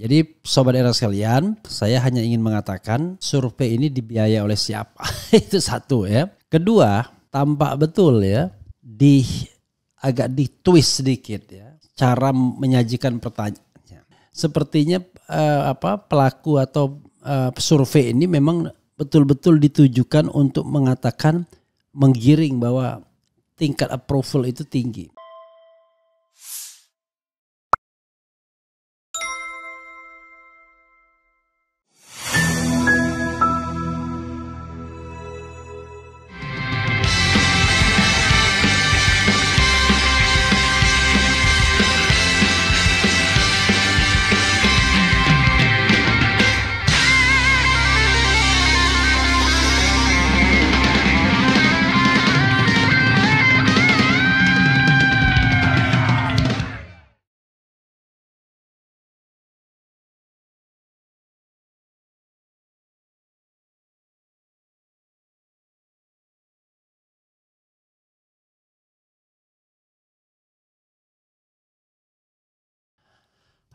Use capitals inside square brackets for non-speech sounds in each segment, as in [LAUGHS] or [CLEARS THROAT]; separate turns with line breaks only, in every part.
Jadi sobat era sekalian, saya hanya ingin mengatakan survei ini dibiayai oleh siapa? [LAUGHS] Itu satu ya. Kedua, tampak betul ya di agak ditwist sedikit ya cara menyajikan pertanyaannya. Sepertinya eh, apa pelaku atau eh, survei ini memang betul-betul ditujukan untuk mengatakan menggiring bahwa tingkat approval itu tinggi.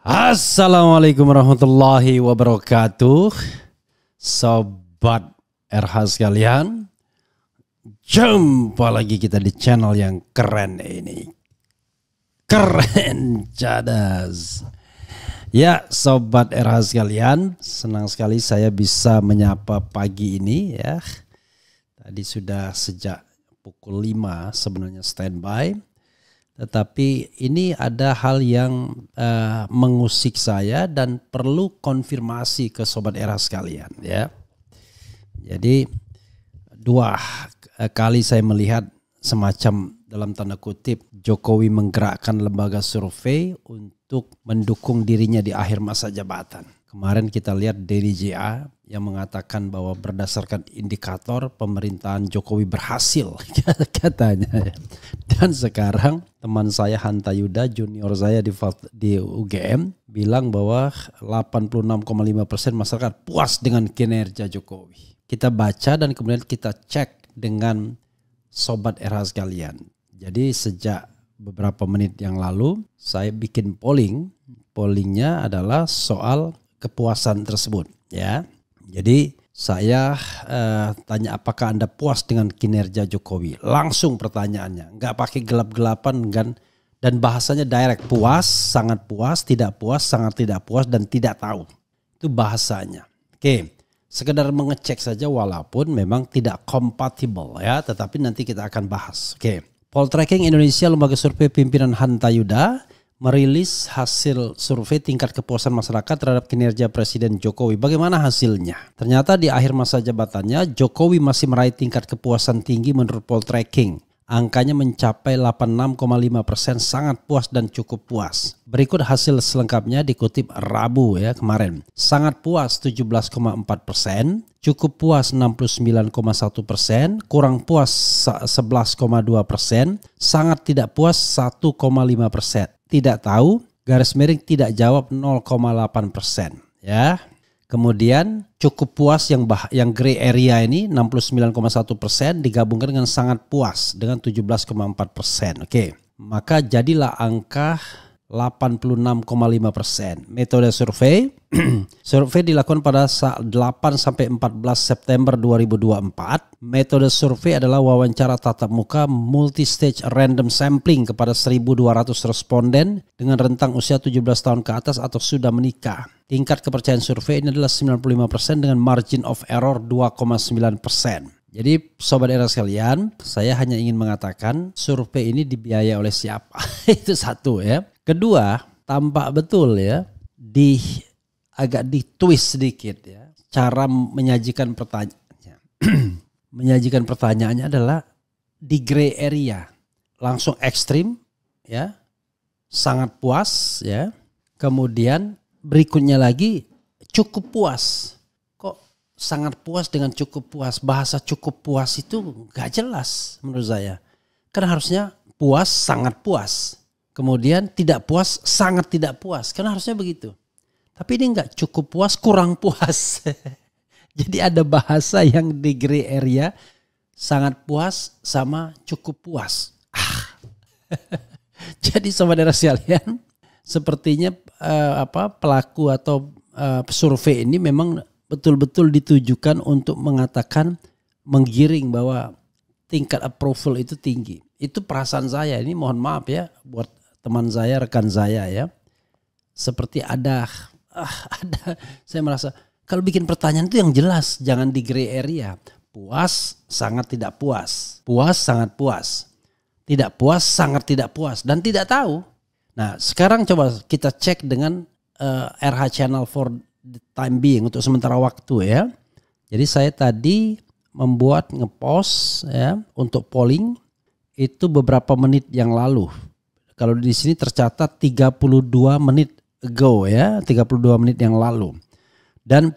Assalamualaikum warahmatullahi wabarakatuh Sobat RH sekalian Jumpa lagi kita di channel yang keren ini Keren cadas Ya Sobat RH sekalian Senang sekali saya bisa menyapa pagi ini ya Tadi sudah sejak pukul 5 sebenarnya standby tetapi ini ada hal yang uh, mengusik saya dan perlu konfirmasi ke sobat era sekalian ya. Jadi dua kali saya melihat semacam dalam tanda kutip Jokowi menggerakkan lembaga survei untuk mendukung dirinya di akhir masa jabatan. Kemarin kita lihat Denny yang mengatakan bahwa berdasarkan indikator pemerintahan Jokowi berhasil [LAUGHS] katanya. Dan sekarang teman saya Hanta Yuda junior saya di di UGM bilang bahwa 86,5 persen masyarakat puas dengan kinerja Jokowi. Kita baca dan kemudian kita cek dengan sobat era sekalian. Jadi sejak beberapa menit yang lalu saya bikin polling. Pollingnya adalah soal kepuasan tersebut ya. Jadi saya uh, tanya apakah Anda puas dengan kinerja Jokowi? Langsung pertanyaannya, nggak pakai gelap-gelapan kan? Dan bahasanya direct puas, sangat puas, tidak puas, sangat tidak puas dan tidak tahu. Itu bahasanya. Oke, sekedar mengecek saja walaupun memang tidak kompatibel ya, tetapi nanti kita akan bahas. Oke. Poll Tracking Indonesia Lembaga Survei Pimpinan Hanta Yuda merilis hasil survei tingkat kepuasan masyarakat terhadap kinerja Presiden Jokowi. Bagaimana hasilnya? Ternyata di akhir masa jabatannya, Jokowi masih meraih tingkat kepuasan tinggi menurut Poltreking. Angkanya mencapai 86,5 persen sangat puas dan cukup puas. Berikut hasil selengkapnya dikutip Rabu ya kemarin. Sangat puas 17,4 persen, cukup puas 69,1 persen, kurang puas 11,2 persen, sangat tidak puas 1,5 persen tidak tahu garis miring tidak jawab 0,8 persen ya. Kemudian cukup puas yang bah yang gray area ini 69,1 persen digabungkan dengan sangat puas dengan 17,4 persen. Oke, maka jadilah angka 86,5 persen. Metode survei, [CLEARS THROAT] survei dilakukan pada saat 8 sampai 14 September 2024. Metode survei adalah wawancara tatap muka multi-stage random sampling kepada 1.200 responden dengan rentang usia 17 tahun ke atas atau sudah menikah. Tingkat kepercayaan survei ini adalah 95 persen dengan margin of error 2,9 persen. Jadi sobat era sekalian, saya hanya ingin mengatakan survei ini dibiayai oleh siapa? [LAUGHS] Itu satu ya. Kedua, tampak betul ya di agak ditwist sedikit ya cara menyajikan pertanyaannya. [CLEARS THROAT] menyajikan pertanyaannya adalah di gray area, langsung ekstrim ya, sangat puas ya. Kemudian berikutnya lagi cukup puas. Kok sangat puas dengan cukup puas? Bahasa cukup puas itu gak jelas menurut saya. Karena harusnya puas sangat puas kemudian tidak puas, sangat tidak puas. Karena harusnya begitu. Tapi ini nggak cukup puas, kurang puas. [LAUGHS] Jadi ada bahasa yang di gray area, sangat puas sama cukup puas. Ah. [LAUGHS] Jadi saudara sekalian, sepertinya uh, apa pelaku atau uh, survei ini memang betul-betul ditujukan untuk mengatakan menggiring bahwa tingkat approval itu tinggi. Itu perasaan saya. Ini mohon maaf ya buat teman saya, rekan saya ya. Seperti ada ah, [LAUGHS] ada saya merasa kalau bikin pertanyaan itu yang jelas, jangan di gray area. Puas, sangat tidak puas. Puas, sangat puas. Tidak puas, sangat tidak puas dan tidak tahu. Nah, sekarang coba kita cek dengan uh, eh, RH channel for the time being untuk sementara waktu ya. Jadi saya tadi membuat ngepost ya untuk polling itu beberapa menit yang lalu kalau di sini tercatat 32 menit ago ya, 32 menit yang lalu. Dan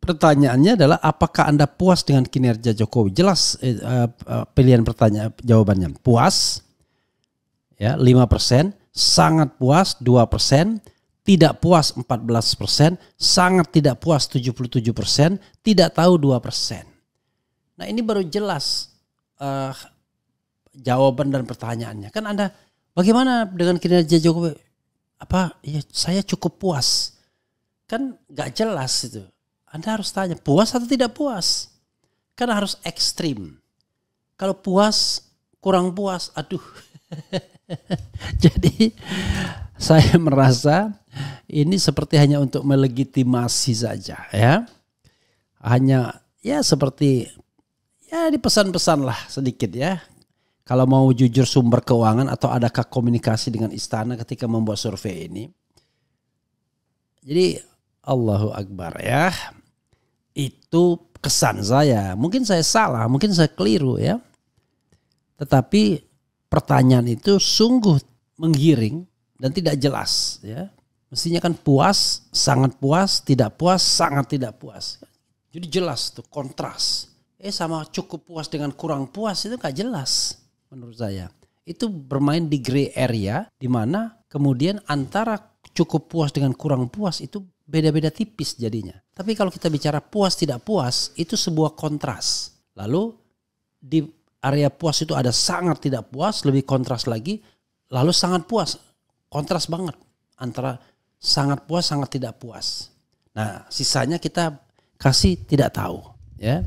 pertanyaannya adalah apakah Anda puas dengan kinerja Jokowi? Jelas eh, eh, eh pilihan pertanyaan jawabannya. Puas ya 5%, sangat puas 2%, tidak puas 14 persen, sangat tidak puas 77 persen, tidak tahu 2 persen. Nah ini baru jelas eh, jawaban dan pertanyaannya. Kan Anda Bagaimana dengan kinerja Jokowi? Apa ya saya cukup puas. Kan nggak jelas itu. Anda harus tanya puas atau tidak puas. Kan harus ekstrim. Kalau puas kurang puas, aduh. [LAUGHS] Jadi saya merasa ini seperti hanya untuk melegitimasi saja ya. Hanya ya seperti ya dipesan-pesan lah sedikit ya kalau mau jujur sumber keuangan atau adakah komunikasi dengan istana ketika membuat survei ini? Jadi Allahu Akbar ya. Itu kesan saya. Mungkin saya salah, mungkin saya keliru ya. Tetapi pertanyaan itu sungguh menggiring dan tidak jelas ya. Mestinya kan puas, sangat puas, tidak puas, sangat tidak puas. Jadi jelas tuh kontras. Eh sama cukup puas dengan kurang puas itu gak jelas menurut saya itu bermain di gray area di mana kemudian antara cukup puas dengan kurang puas itu beda-beda tipis jadinya. Tapi kalau kita bicara puas tidak puas itu sebuah kontras. Lalu di area puas itu ada sangat tidak puas, lebih kontras lagi, lalu sangat puas. Kontras banget antara sangat puas sangat tidak puas. Nah, sisanya kita kasih tidak tahu, ya.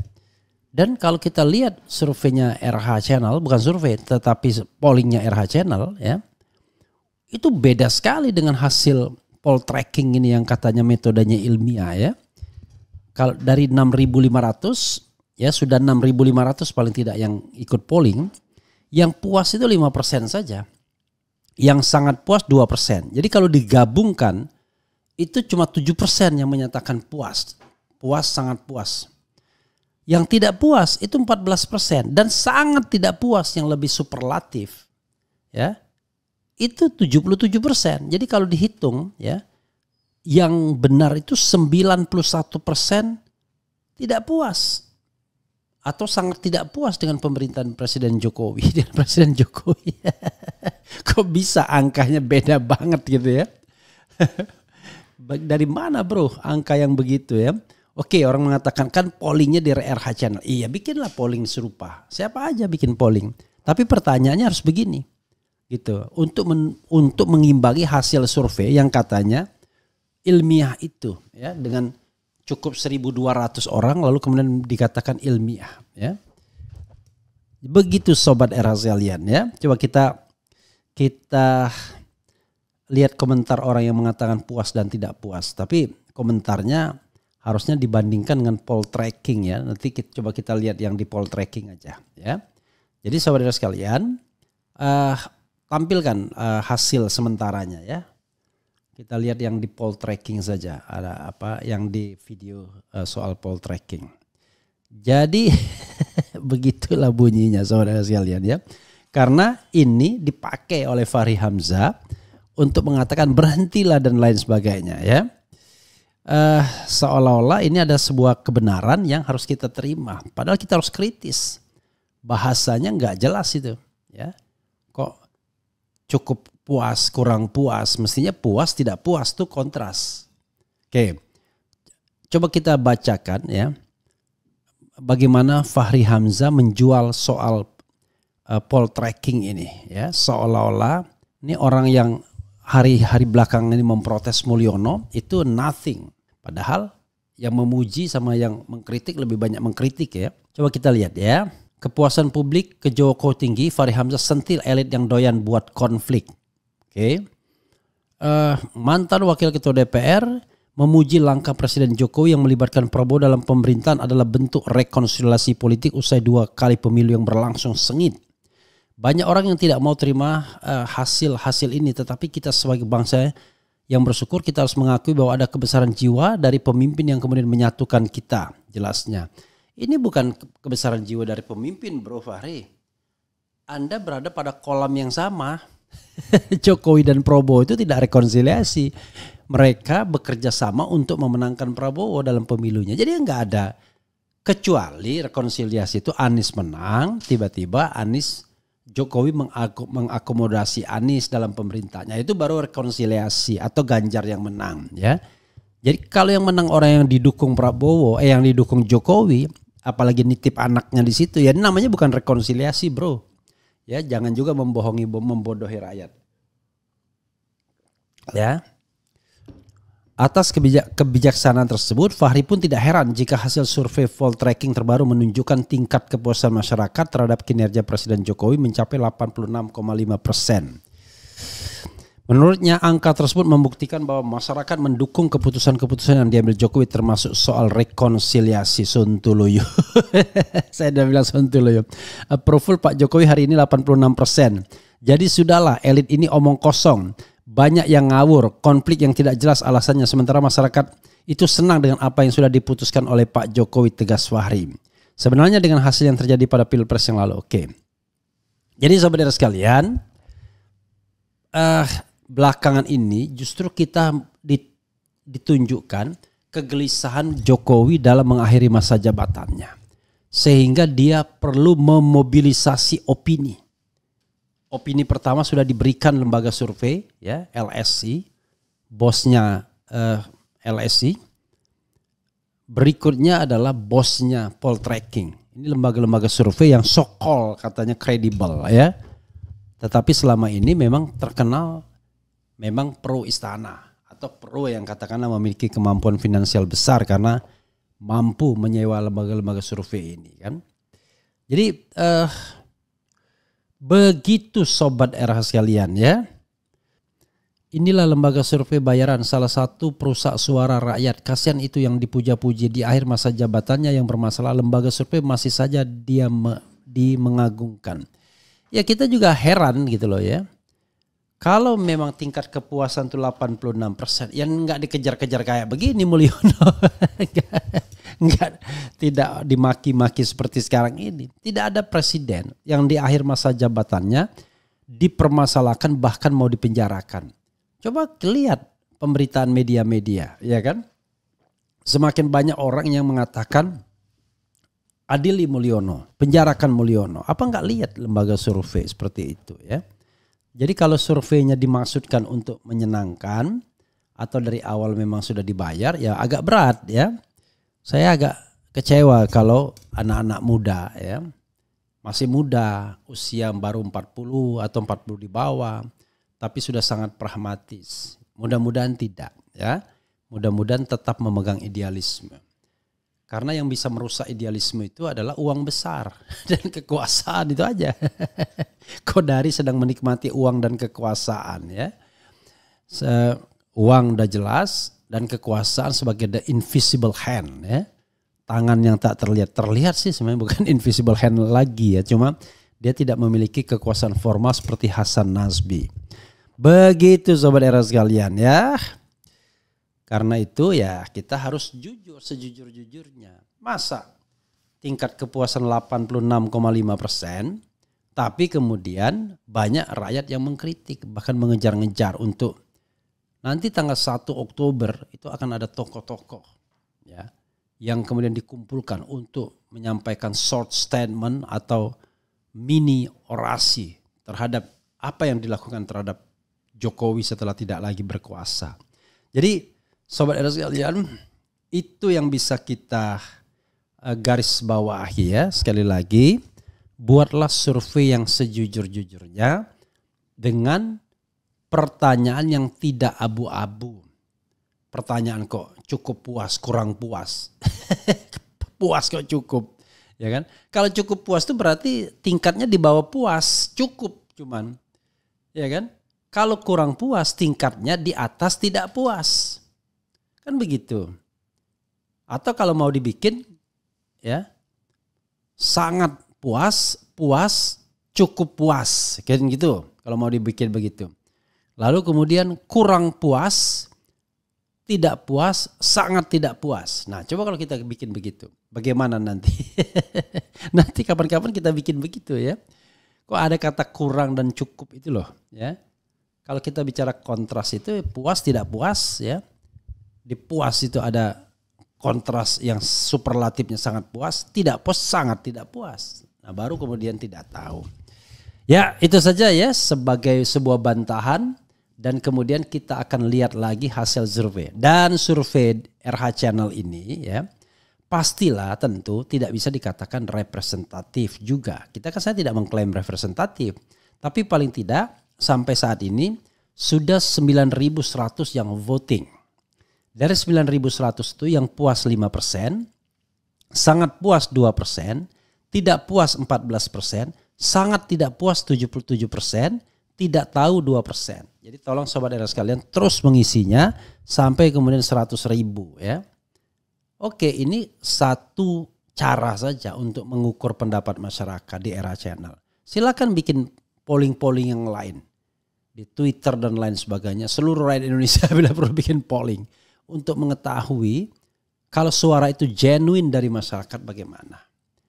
Dan kalau kita lihat surveinya RH Channel, bukan survei tetapi pollingnya RH Channel ya, itu beda sekali dengan hasil poll tracking ini yang katanya metodenya ilmiah ya. Kalau dari 6.500 ya sudah 6.500 paling tidak yang ikut polling, yang puas itu 5% saja. Yang sangat puas 2%. Jadi kalau digabungkan itu cuma 7% yang menyatakan puas. Puas sangat puas. Yang tidak puas itu 14% dan sangat tidak puas yang lebih superlatif ya. Itu 77%. Jadi kalau dihitung ya yang benar itu 91% tidak puas atau sangat tidak puas dengan pemerintahan Presiden Jokowi [LAUGHS] dan Presiden Jokowi. [LAUGHS] Kok bisa angkanya beda banget gitu ya? [LAUGHS] Dari mana bro angka yang begitu ya? Oke, orang mengatakan kan pollingnya di RH channel. Iya, bikinlah polling serupa. Siapa aja bikin polling. Tapi pertanyaannya harus begini, gitu. Untuk men, untuk mengimbangi hasil survei yang katanya ilmiah itu, ya, dengan cukup 1.200 orang, lalu kemudian dikatakan ilmiah, ya. Begitu sobat era Zalian ya. Coba kita kita lihat komentar orang yang mengatakan puas dan tidak puas. Tapi komentarnya harusnya dibandingkan dengan poll tracking ya. Nanti kita, coba kita lihat yang di poll tracking aja ya. Jadi saudara sekalian, uh, tampilkan uh, hasil sementaranya ya. Kita lihat yang di poll tracking saja. Ada apa yang di video uh, soal poll tracking. Jadi [LAUGHS] begitulah bunyinya saudara sekalian ya. Karena ini dipakai oleh Fahri Hamzah untuk mengatakan berhentilah dan lain sebagainya ya uh, seolah-olah ini ada sebuah kebenaran yang harus kita terima. Padahal kita harus kritis. Bahasanya nggak jelas itu. ya Kok cukup puas, kurang puas. Mestinya puas, tidak puas tuh kontras. Oke, coba kita bacakan ya. Bagaimana Fahri Hamzah menjual soal uh, poll tracking ini ya seolah-olah ini orang yang hari-hari belakang ini memprotes Mulyono itu nothing Padahal yang memuji sama yang mengkritik lebih banyak mengkritik ya. Coba kita lihat ya. Kepuasan publik ke Joko tinggi, Fahri Hamzah sentil elit yang doyan buat konflik. Oke. Okay. Uh, eh, mantan wakil ketua DPR memuji langkah Presiden Jokowi yang melibatkan Prabowo dalam pemerintahan adalah bentuk rekonsiliasi politik usai dua kali pemilu yang berlangsung sengit. Banyak orang yang tidak mau terima eh, hasil-hasil uh, hasil -hasil ini, tetapi kita sebagai bangsa yang bersyukur kita harus mengakui bahwa ada kebesaran jiwa dari pemimpin yang kemudian menyatukan kita, jelasnya. Ini bukan kebesaran jiwa dari pemimpin, Bro Fahri. Anda berada pada kolam yang sama. [LAUGHS] Jokowi dan Prabowo itu tidak rekonsiliasi. Mereka bekerja sama untuk memenangkan Prabowo dalam pemilunya. Jadi nggak ada kecuali rekonsiliasi itu Anies menang, tiba-tiba Anies Jokowi mengakomodasi Anies dalam pemerintahnya itu baru rekonsiliasi atau Ganjar yang menang ya. Jadi kalau yang menang orang yang didukung Prabowo, eh yang didukung Jokowi, apalagi nitip anaknya di situ ya namanya bukan rekonsiliasi, Bro. Ya, jangan juga membohongi membodohi rakyat. Ya. Atas kebijak kebijaksanaan tersebut, Fahri pun tidak heran jika hasil survei fall tracking terbaru menunjukkan tingkat kepuasan masyarakat terhadap kinerja Presiden Jokowi mencapai 86,5 persen. Menurutnya angka tersebut membuktikan bahwa masyarakat mendukung keputusan-keputusan yang diambil Jokowi termasuk soal rekonsiliasi Sontoloyo. [LAUGHS] Saya sudah bilang Sontoloyo. Approval Pak Jokowi hari ini 86 persen. Jadi sudahlah elit ini omong kosong banyak yang ngawur, konflik yang tidak jelas alasannya sementara masyarakat itu senang dengan apa yang sudah diputuskan oleh Pak Jokowi tegas Fahri. Sebenarnya dengan hasil yang terjadi pada Pilpres yang lalu. Oke. Jadi saudara sekalian, uh, belakangan ini justru kita ditunjukkan kegelisahan Jokowi dalam mengakhiri masa jabatannya. Sehingga dia perlu memobilisasi opini opini pertama sudah diberikan lembaga survei ya LSI bosnya uh, eh, LSI berikutnya adalah bosnya poll tracking ini lembaga-lembaga survei yang sokol katanya kredibel ya tetapi selama ini memang terkenal memang pro istana atau pro yang katakanlah memiliki kemampuan finansial besar karena mampu menyewa lembaga-lembaga survei ini kan. Jadi eh, Begitu sobat RH sekalian ya. Inilah lembaga survei bayaran salah satu perusak suara rakyat. Kasihan itu yang dipuja-puji di akhir masa jabatannya yang bermasalah lembaga survei masih saja dia me, di mengagungkan Ya kita juga heran gitu loh ya. Kalau memang tingkat kepuasan itu 86 persen, yang nggak dikejar-kejar kayak begini Mulyono. [LAUGHS] Kan? nggak tidak dimaki-maki seperti sekarang ini. Tidak ada presiden yang di akhir masa jabatannya dipermasalahkan bahkan mau dipenjarakan. Coba lihat pemberitaan media-media, ya kan? Semakin banyak orang yang mengatakan adili Mulyono, penjarakan Mulyono. Apa nggak lihat lembaga survei seperti itu ya? Jadi kalau surveinya dimaksudkan untuk menyenangkan atau dari awal memang sudah dibayar ya agak berat ya saya agak kecewa kalau anak-anak muda ya masih muda, usia baru 40 atau 40 di bawah, tapi sudah sangat pragmatis. Mudah-mudahan tidak, ya. Mudah-mudahan tetap memegang idealisme. Karena yang bisa merusak idealisme itu adalah uang besar [LAUGHS] dan kekuasaan itu aja. [LAUGHS] dari sedang menikmati uang dan kekuasaan ya. Se uang udah jelas, dan kekuasaan sebagai the invisible hand ya. Tangan yang tak terlihat. Terlihat sih sebenarnya bukan [LAUGHS] invisible hand lagi ya, cuma dia tidak memiliki kekuasaan formal seperti Hasan Nasbi. Begitu sobat era sekalian ya. Karena itu ya kita harus jujur sejujur-jujurnya. Masa tingkat kepuasan 86,5 persen, tapi kemudian banyak rakyat yang mengkritik bahkan mengejar-ngejar untuk Nanti tanggal 1 Oktober itu akan ada tokoh-tokoh ya yang kemudian dikumpulkan untuk menyampaikan short statement atau mini orasi terhadap apa yang dilakukan terhadap Jokowi setelah tidak lagi berkuasa. Jadi sobat era sekalian, itu yang bisa kita eh, garis bawahi ya sekali lagi buatlah survei yang sejujur-jujurnya dengan pertanyaan yang tidak abu-abu. Pertanyaan kok cukup puas, kurang puas. [LAUGHS] puas kok cukup. Ya kan? Kalau cukup puas itu berarti tingkatnya di bawah puas, cukup cuman. Ya kan? Kalau kurang puas tingkatnya di atas tidak puas. Kan begitu. Atau kalau mau dibikin ya sangat puas, puas, cukup puas. Kayak gitu. Kalau mau dibikin begitu. Lalu kemudian kurang puas, tidak puas, sangat tidak puas. Nah, coba kalau kita bikin begitu, bagaimana nanti? [LAUGHS] nanti kapan-kapan kita bikin begitu ya. Kok ada kata kurang dan cukup itu loh, ya. Kalau kita bicara kontras itu puas tidak puas ya. Di puas itu ada kontras yang superlatifnya sangat puas, tidak puas sangat tidak puas. Nah, baru kemudian tidak tahu. Ya, itu saja ya sebagai sebuah bantahan dan kemudian kita akan lihat lagi hasil survei. Dan survei RH Channel ini ya pastilah tentu tidak bisa dikatakan representatif juga. Kita kan saya tidak mengklaim representatif, tapi paling tidak sampai saat ini sudah 9.100 yang voting. Dari 9.100 itu yang puas 5 persen, sangat puas 2 persen, tidak puas 14 persen, sangat tidak puas 77 persen, tidak tahu 2%. Jadi tolong sobat era sekalian terus mengisinya sampai kemudian 100 ribu ya. Oke ini satu cara saja untuk mengukur pendapat masyarakat di era channel. Silakan bikin polling-polling yang lain. Di Twitter dan lain sebagainya. Seluruh rakyat Indonesia [LAUGHS] bila perlu bikin polling. Untuk mengetahui kalau suara itu genuine dari masyarakat bagaimana.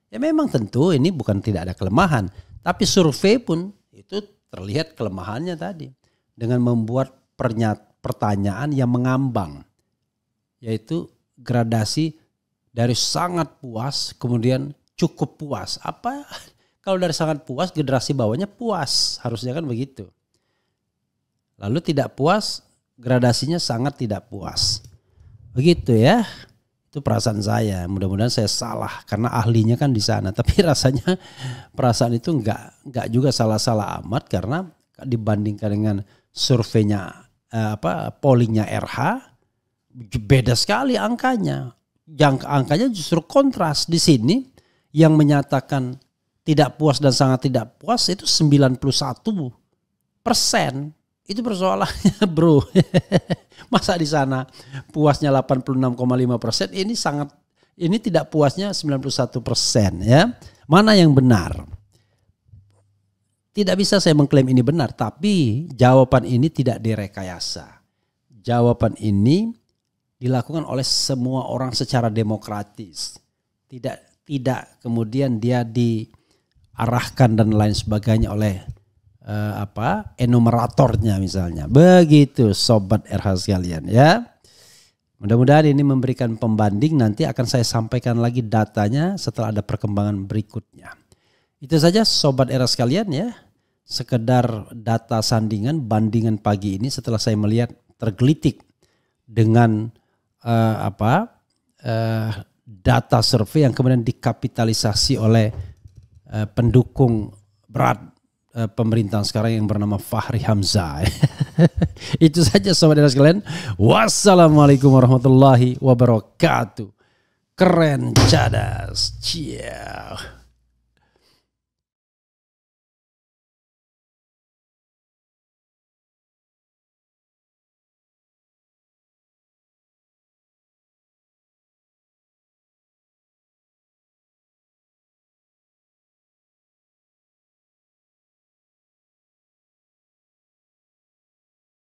Ya memang tentu ini bukan tidak ada kelemahan. Tapi survei pun itu terlihat kelemahannya tadi dengan membuat pernyat, pertanyaan yang mengambang yaitu gradasi dari sangat puas kemudian cukup puas apa [LAUGHS] kalau dari sangat puas generasi bawahnya puas harusnya kan begitu lalu tidak puas gradasinya sangat tidak puas begitu ya itu perasaan saya. Mudah-mudahan saya salah karena ahlinya kan di sana. [LAUGHS] Tapi rasanya perasaan itu nggak nggak juga salah-salah amat karena dibandingkan dengan surveinya eh, apa pollingnya RH beda sekali angkanya. Yang angkanya justru kontras di sini yang menyatakan tidak puas dan sangat tidak puas itu 91 persen. Itu persoalannya [LAUGHS] bro. [LAUGHS] [LAUGHS] Masa di sana puasnya 86,5 persen, ini sangat ini tidak puasnya 91 persen ya. Mana yang benar? Tidak bisa saya mengklaim ini benar, tapi jawaban ini tidak direkayasa. Jawaban ini dilakukan oleh semua orang secara demokratis. Tidak tidak kemudian dia diarahkan dan lain sebagainya oleh uh, apa enumeratornya misalnya. Begitu sobat RH sekalian ya. Mudah-mudahan ini memberikan pembanding nanti akan saya sampaikan lagi datanya setelah ada perkembangan berikutnya. Itu saja sobat RH sekalian ya. Sekedar data sandingan bandingan pagi ini setelah saya melihat tergelitik dengan uh, apa uh, data survei yang kemudian dikapitalisasi oleh uh, pendukung berat Eh, pemerintahan sekarang yang bernama Fahri Hamzah. [LAUGHS] Itu saja saudara sekalian. Wassalamualaikum warahmatullahi wabarakatuh. Keren cadas. Ciao.